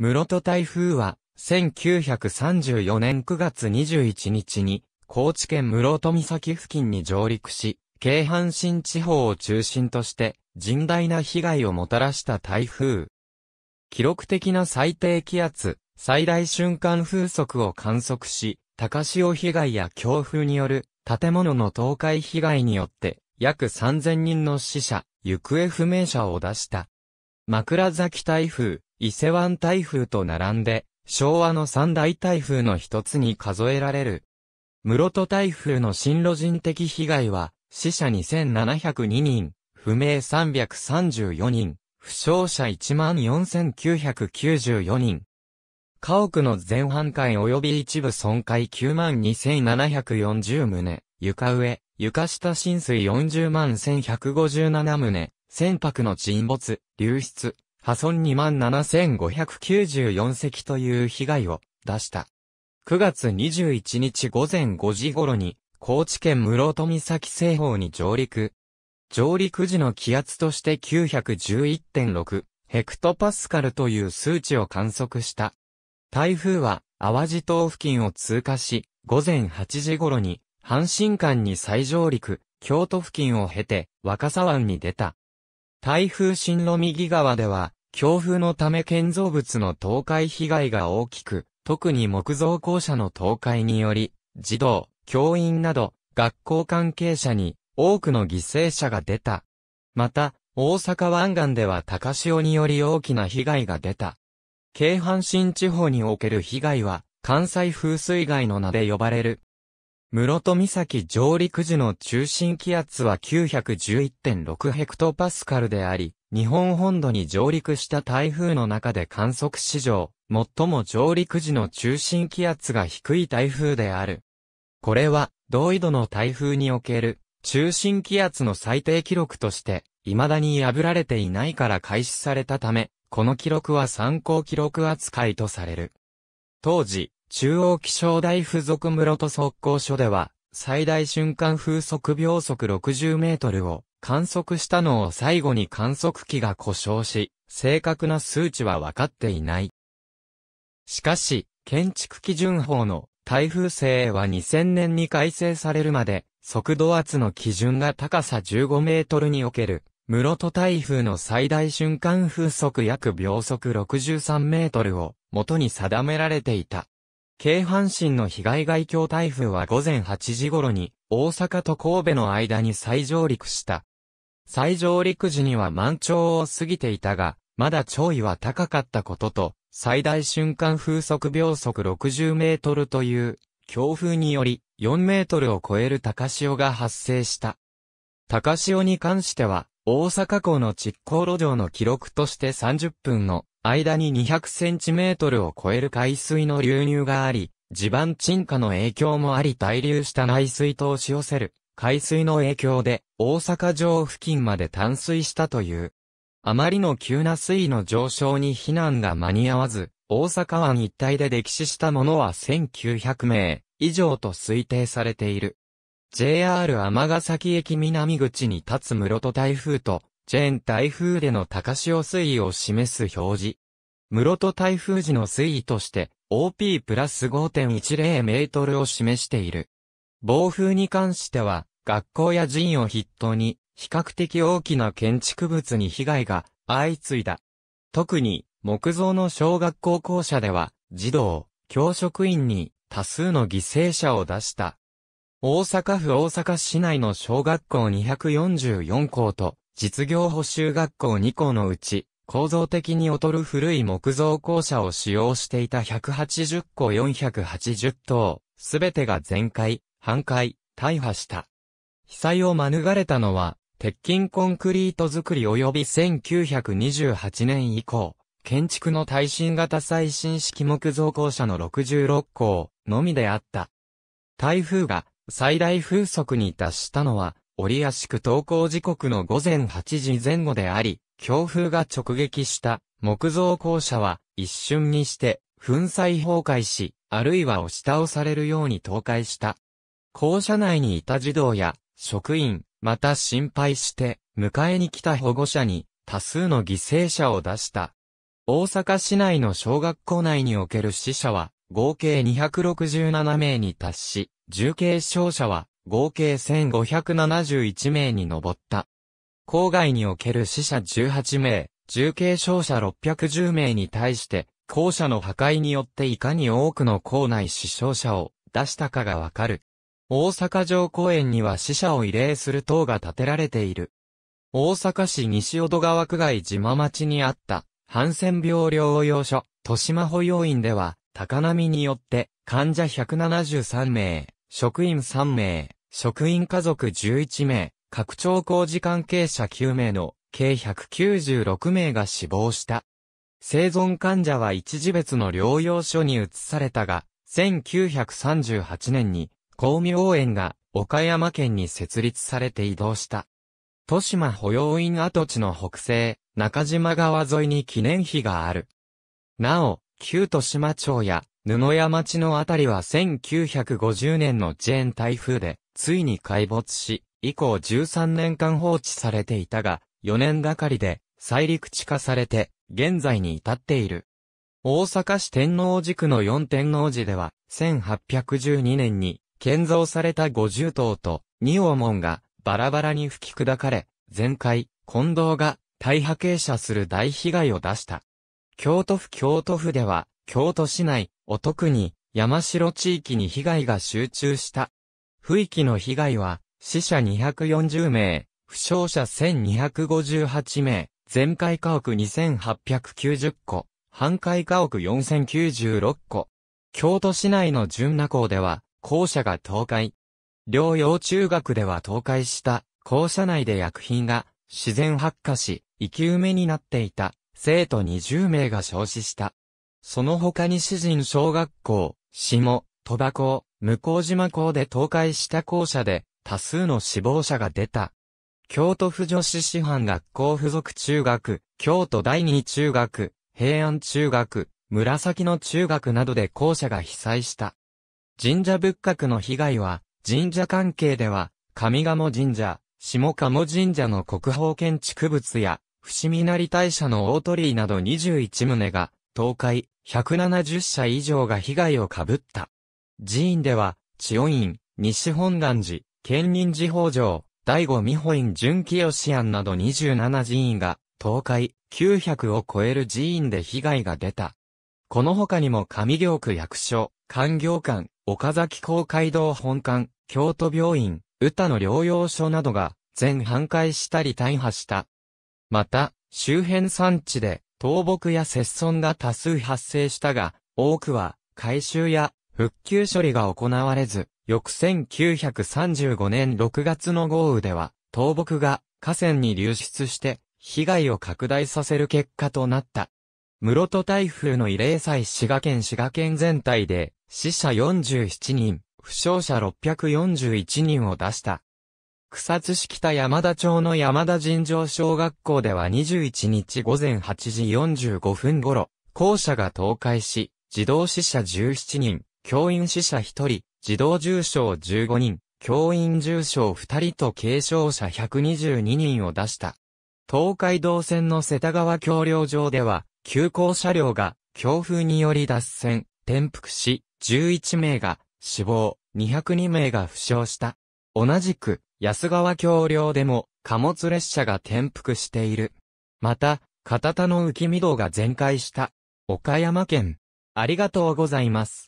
室戸台風は、1934年9月21日に、高知県室戸岬付近に上陸し、京阪神地方を中心として、甚大な被害をもたらした台風。記録的な最低気圧、最大瞬間風速を観測し、高潮被害や強風による建物の倒壊被害によって、約3000人の死者、行方不明者を出した。枕崎台風、伊勢湾台風と並んで、昭和の三大台風の一つに数えられる。室戸台風の進路人的被害は、死者2702人、不明334人、負傷者14,994人。家屋の前半階及び一部損壊92,740棟、床上、床下浸水40万1157棟、船舶の沈没、流出、破損27,594隻という被害を出した。9月21日午前5時頃に、高知県室戸岬西方に上陸。上陸時の気圧として911.6ヘクトパスカルという数値を観測した。台風は淡路島付近を通過し、午前8時頃に阪神間に再上陸、京都付近を経て若狭湾に出た。台風進路右側では、強風のため建造物の倒壊被害が大きく、特に木造校舎の倒壊により、児童、教員など、学校関係者に多くの犠牲者が出た。また、大阪湾岸では高潮により大きな被害が出た。京阪神地方における被害は、関西風水害の名で呼ばれる室戸岬上陸時の中心気圧は911.6ヘクトパスカルであり、日本本土に上陸した台風の中で観測史上、最も上陸時の中心気圧が低い台風である。これは、同緯度の台風における、中心気圧の最低記録として、未だに破られていないから開始されたため、この記録は参考記録扱いとされる。当時、中央気象台付属室戸測攻所では、最大瞬間風速秒速60メートルを観測したのを最後に観測機が故障し、正確な数値は分かっていない。しかし、建築基準法の台風性は2000年に改正されるまで、速度圧の基準が高さ15メートルにおける、室戸台風の最大瞬間風速約秒速63メートルを元に定められていた。京阪神の被害外境台風は午前8時頃に、大阪と神戸の間に再上陸した。再上陸時には満潮を過ぎていたが、まだ潮位は高かったことと、最大瞬間風速秒速60メートルという、強風により4メートルを超える高潮が発生した。高潮に関しては、大阪港の実行路上の記録として30分の間に200センチメートルを超える海水の流入があり、地盤沈下の影響もあり滞留した内水と押し寄せる海水の影響で大阪城付近まで淡水したという。あまりの急な水位の上昇に避難が間に合わず、大阪湾一帯で歴史したものは1900名以上と推定されている。JR 尼崎駅南口に立つ室戸台風とチェーン台風での高潮水位を示す表示。室戸台風時の水位として OP プラス5.10メートルを示している。暴風に関しては学校や人を筆頭に比較的大きな建築物に被害が相次いだ。特に木造の小学校校舎では児童、教職員に多数の犠牲者を出した。大阪府大阪市内の小学校244校と実業補修学校2校のうち、構造的に劣る古い木造校舎を使用していた180校480棟、すべてが全壊、半壊、大破した。被災を免れたのは、鉄筋コンクリート作り及び1928年以降、建築の耐震型最新式木造校舎の66校のみであった。台風が最大風速に達したのは折屋区登校時刻の午前8時前後であり、強風が直撃した木造校舎は一瞬にして粉砕崩壊し、あるいは押し倒されるように倒壊した。校舎内にいた児童や職員、また心配して迎えに来た保護者に多数の犠牲者を出した。大阪市内の小学校内における死者は合計267名に達し、重軽傷者は合計1571名に上った。郊外における死者18名、重軽傷者610名に対して、校舎の破壊によっていかに多くの校内死傷者を出したかがわかる。大阪城公園には死者を慰霊する塔が建てられている。大阪市西淀川区外島町にあった、ハンセン病療養所、豊島保養院では、高波によって、患者173名、職員3名、職員家族11名、拡張工事関係者9名の計196名が死亡した。生存患者は一時別の療養所に移されたが、1938年に光明園が岡山県に設立されて移動した。豊島保養院跡地の北西、中島川沿いに記念碑がある。なお、旧豊島町や布屋町のあたりは1950年のジェーン台風でついに壊没し、以降13年間放置されていたが、4年がかりで再陸地化されて、現在に至っている。大阪市天王寺区の四天王寺では、1812年に建造された五十棟と二王門がバラバラに吹き砕かれ、全壊、近藤が大破傾斜する大被害を出した。京都府京都府では、京都市内、お得に山城地域に被害が集中した不域の被害は、死者240名、負傷者1258名、全壊家屋2890戸、半壊家屋4096戸。京都市内の純奈港では、校舎が倒壊。両養中学では倒壊した校舎内で薬品が自然発火し、生き埋めになっていた生徒20名が焼死した。その他に詩人小学校、下、戸場校、向島港で倒壊した校舎で多数の死亡者が出た。京都府女子師範学校附属中学、京都第二中学、平安中学、紫の中学などで校舎が被災した。神社仏閣の被害は、神社関係では、上茂神社、下賀茂神社の国宝建築物や、伏見成大社の大鳥居など21棟が、倒壊、170社以上が被害をかぶった。寺院では、千代院、西本願寺、県人寺法条、第五美保院純清志庵など27寺院が、倒壊、900を超える寺院で被害が出た。この他にも上行区役所、官業館、岡崎公会堂本館、京都病院、歌の療養所などが、全半壊したり大破した。また、周辺産地で倒木や節損が多数発生したが、多くは回収や復旧処理が行われず、翌1935年6月の豪雨では、倒木が河川に流出して、被害を拡大させる結果となった。室戸台風の慰霊祭滋賀県滋賀県全体で、死者47人、負傷者641人を出した。草津市北山田町の山田尋常小学校では21日午前8時45分頃、校舎が倒壊し、児童死者17人、教員死者1人、児童重傷15人、教員重傷2人と軽傷者122人を出した。東海道線の世田川橋梁上では、急行車両が強風により脱線、転覆し、11名が死亡、202名が負傷した。同じく、安川橋梁でも貨物列車が転覆している。また、片田の浮見道が全壊した。岡山県。ありがとうございます。